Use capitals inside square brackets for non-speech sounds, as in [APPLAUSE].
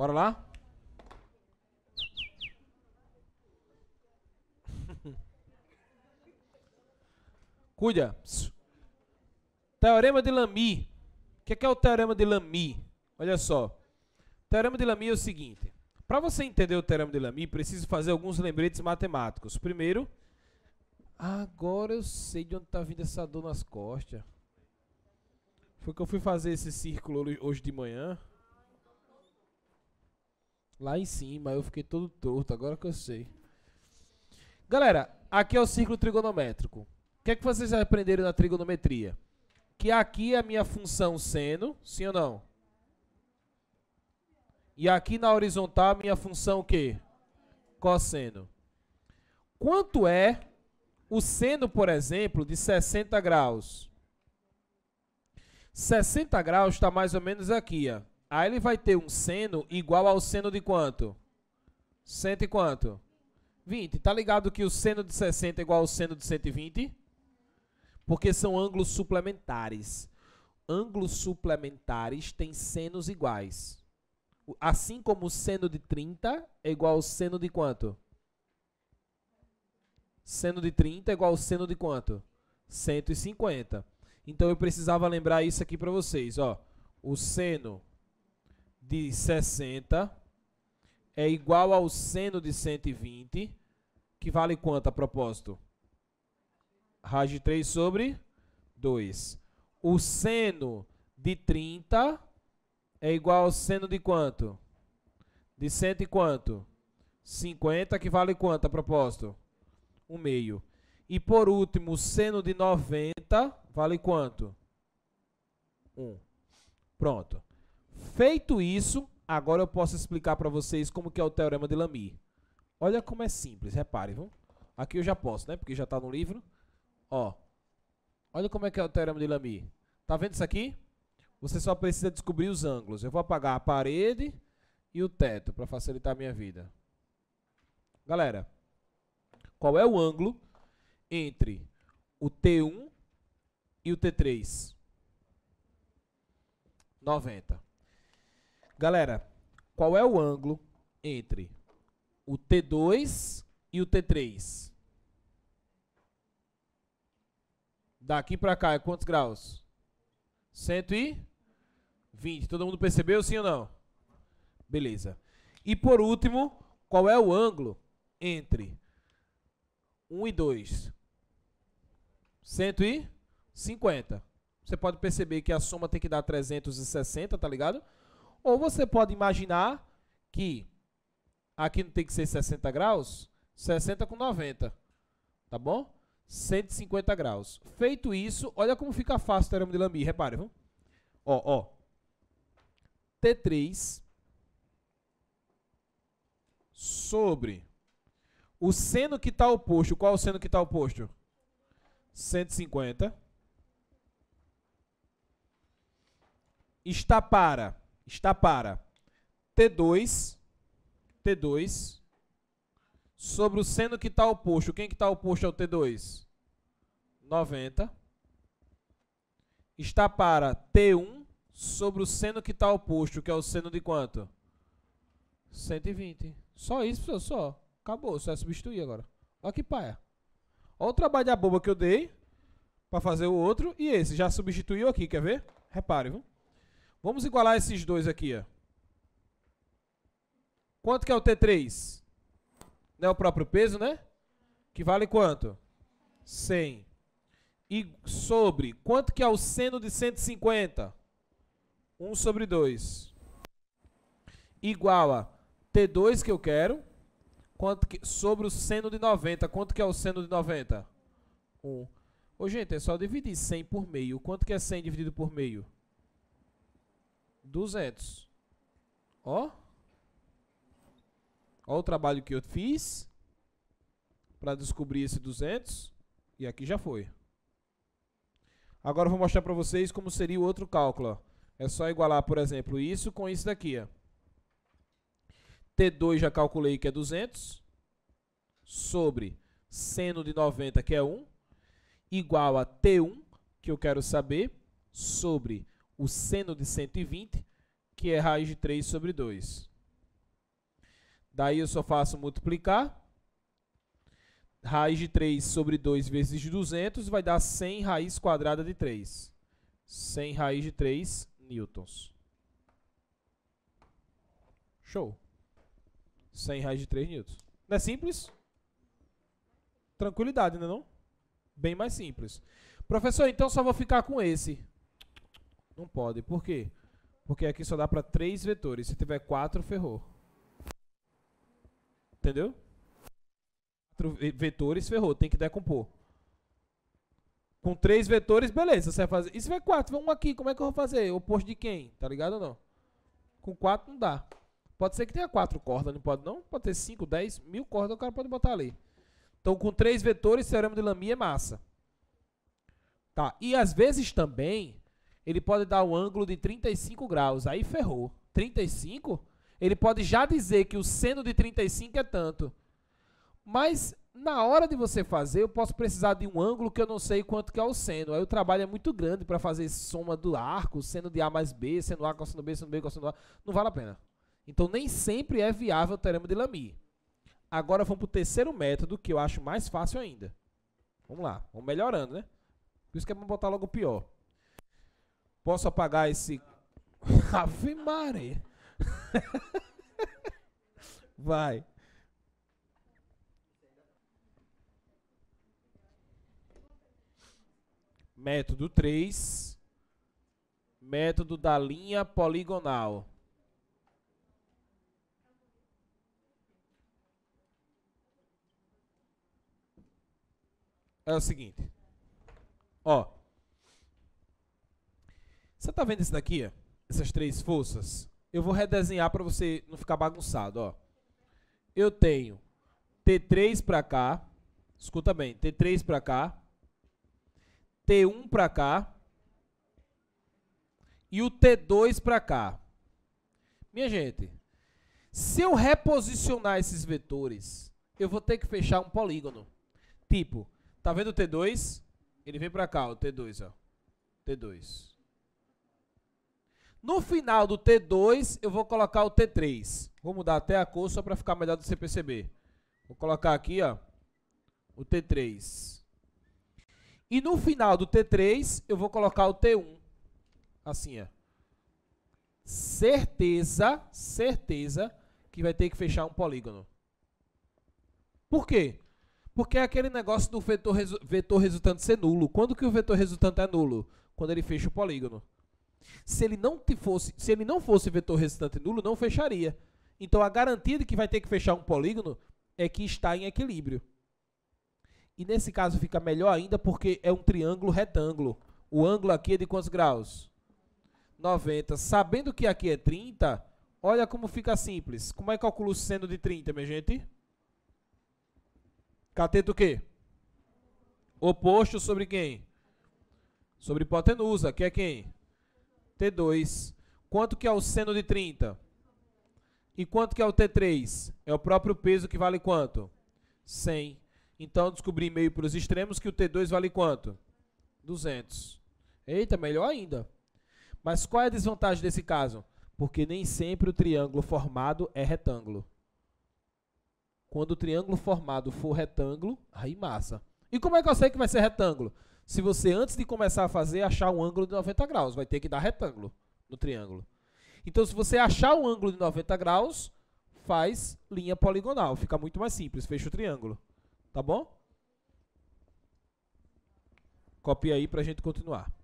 Bora lá? Cuida. Teorema de Lamy. O que é, que é o Teorema de Lamy? Olha só. O Teorema de Lamy é o seguinte. Para você entender o Teorema de Lamy, preciso fazer alguns lembretes matemáticos. Primeiro, agora eu sei de onde está vindo essa dor nas costas. Foi que eu fui fazer esse círculo hoje de manhã lá em cima. Eu fiquei todo torto, agora que eu sei. Galera, aqui é o círculo trigonométrico. O que é que vocês aprenderam na trigonometria? Que aqui é a minha função seno, sim ou não? E aqui na horizontal a minha função o quê? Cosseno. Quanto é o seno, por exemplo, de 60 graus? 60 graus está mais ou menos aqui, ó. Aí ele vai ter um seno igual ao seno de quanto? Cento e quanto? 20. Tá ligado que o seno de 60 é igual ao seno de 120? Porque são ângulos suplementares. Ângulos suplementares têm senos iguais. Assim como o seno de 30 é igual ao seno de quanto? Seno de 30 é igual ao seno de quanto? 150. Então eu precisava lembrar isso aqui para vocês, ó. O seno de 60 é igual ao seno de 120, que vale quanto a propósito? Raiz de 3 sobre 2. O seno de 30 é igual ao seno de quanto? De 100 e quanto? 50, que vale quanto a propósito? 1 meio. E por último, o seno de 90 vale quanto? 1. Pronto. Feito isso, agora eu posso explicar para vocês como que é o teorema de Lamy. Olha como é simples, reparem viu? Aqui eu já posso, né? Porque já está no livro. Ó. Olha como é que é o teorema de Lamy. Tá vendo isso aqui? Você só precisa descobrir os ângulos. Eu vou apagar a parede e o teto para facilitar a minha vida. Galera, qual é o ângulo entre o T1 e o T3? 90. Galera, qual é o ângulo entre o T2 e o T3? Daqui para cá é quantos graus? 120. Todo mundo percebeu, sim ou não? Beleza. E por último, qual é o ângulo entre 1 e 2? 150. Você pode perceber que a soma tem que dar 360, tá ligado? Ou você pode imaginar que aqui não tem que ser 60 graus, 60 com 90, tá bom? 150 graus. Feito isso, olha como fica fácil o teorema de Lamy, repare, viu? Ó, ó. T3 sobre o seno que está oposto. Qual é o seno que está oposto? 150. Está para está para T2, T2, sobre o seno que está oposto. Quem que está oposto ao T2? 90. Está para T1 sobre o seno que está oposto, que é o seno de quanto? 120. Só isso, pessoal, só. Acabou, só é substituir agora. Olha que paia. Olha o trabalho de boba que eu dei para fazer o outro. E esse já substituiu aqui, quer ver? Repare, viu? Vamos igualar esses dois aqui, ó. Quanto que é o T3? Não é o próprio peso, né? Que vale quanto? 100. E sobre, quanto que é o seno de 150? 1 sobre 2. Igual a T2 que eu quero, quanto que, sobre o seno de 90. Quanto que é o seno de 90? 1. Ô, gente, é só dividir 100 por meio. Quanto que é 100 dividido por meio? 1. 200. Ó. Ó o trabalho que eu fiz para descobrir esse 200. E aqui já foi. Agora eu vou mostrar para vocês como seria o outro cálculo. Ó. É só igualar, por exemplo, isso com isso daqui. Ó. T2 já calculei que é 200. Sobre seno de 90, que é 1. Igual a T1, que eu quero saber, sobre o seno de 120, que é raiz de 3 sobre 2. Daí eu só faço multiplicar. Raiz de 3 sobre 2 vezes 200 vai dar 100 raiz quadrada de 3. 100 raiz de 3 newtons. Show. 100 raiz de 3 newtons. Não é simples? Tranquilidade, não é não? Bem mais simples. Professor, então só vou ficar com esse. Não pode. Por quê? Porque aqui só dá para três vetores. Se tiver quatro, ferrou. Entendeu? Quatro vetores, ferrou. Tem que decompor. Com três vetores, beleza. Você vai fazer. E se tiver quatro, um aqui, como é que eu vou fazer? Oposto de quem? Tá ligado ou não? Com quatro não dá. Pode ser que tenha quatro cordas, não pode não? Pode ter cinco, dez, mil cordas, o cara pode botar ali. Então, com três vetores, teorema de Lamy é massa. Tá, e às vezes também ele pode dar um ângulo de 35 graus. Aí ferrou. 35? Ele pode já dizer que o seno de 35 é tanto. Mas na hora de você fazer, eu posso precisar de um ângulo que eu não sei quanto que é o seno. Aí o trabalho é muito grande para fazer soma do arco, seno de A mais B, seno A, cosseno B, seno B, cosseno A. Não vale a pena. Então nem sempre é viável o teorema de Lamy. Agora vamos para o terceiro método, que eu acho mais fácil ainda. Vamos lá, vamos melhorando, né? Por isso que é bom botar logo o pior. Posso apagar esse. [LAUGHS] Ave [LAUGHS] Vai. Método 3. Método da linha poligonal. É o seguinte. Ó. Você está vendo isso daqui? Essas três forças? Eu vou redesenhar para você não ficar bagunçado. Ó. Eu tenho T3 para cá. Escuta bem. T3 para cá. T1 para cá. E o T2 para cá. Minha gente, se eu reposicionar esses vetores, eu vou ter que fechar um polígono. Tipo, tá vendo o T2? Ele vem para cá, o T2, ó. T2. No final do T2, eu vou colocar o T3. Vou mudar até a cor só para ficar melhor do você perceber. Vou colocar aqui, ó, o T3. E no final do T3, eu vou colocar o T1. Assim, ó. Certeza, certeza que vai ter que fechar um polígono. Por quê? Porque é aquele negócio do vetor, resu vetor resultante ser nulo. Quando que o vetor resultante é nulo? Quando ele fecha o polígono. Se ele não fosse, se ele não fosse vetor restante nulo, não fecharia. Então a garantia de que vai ter que fechar um polígono é que está em equilíbrio. E nesse caso fica melhor ainda porque é um triângulo retângulo. O ângulo aqui é de quantos graus? 90. Sabendo que aqui é 30, olha como fica simples. Como é que calcula o seno de 30, minha gente? Cateto o quê? Oposto sobre quem? Sobre hipotenusa, que é quem? T2. Quanto que é o seno de 30? E quanto que é o T3? É o próprio peso que vale quanto? 100. Então, descobri meio para os extremos que o T2 vale quanto? 200. Eita, melhor ainda. Mas qual é a desvantagem desse caso? Porque nem sempre o triângulo formado é retângulo. Quando o triângulo formado for retângulo, aí massa. E como é que eu sei que vai ser retângulo? se você, antes de começar a fazer, achar um ângulo de 90 graus. Vai ter que dar retângulo no triângulo. Então, se você achar o um ângulo de 90 graus, faz linha poligonal. Fica muito mais simples. Fecha o triângulo. Tá bom? Copia aí para a gente continuar.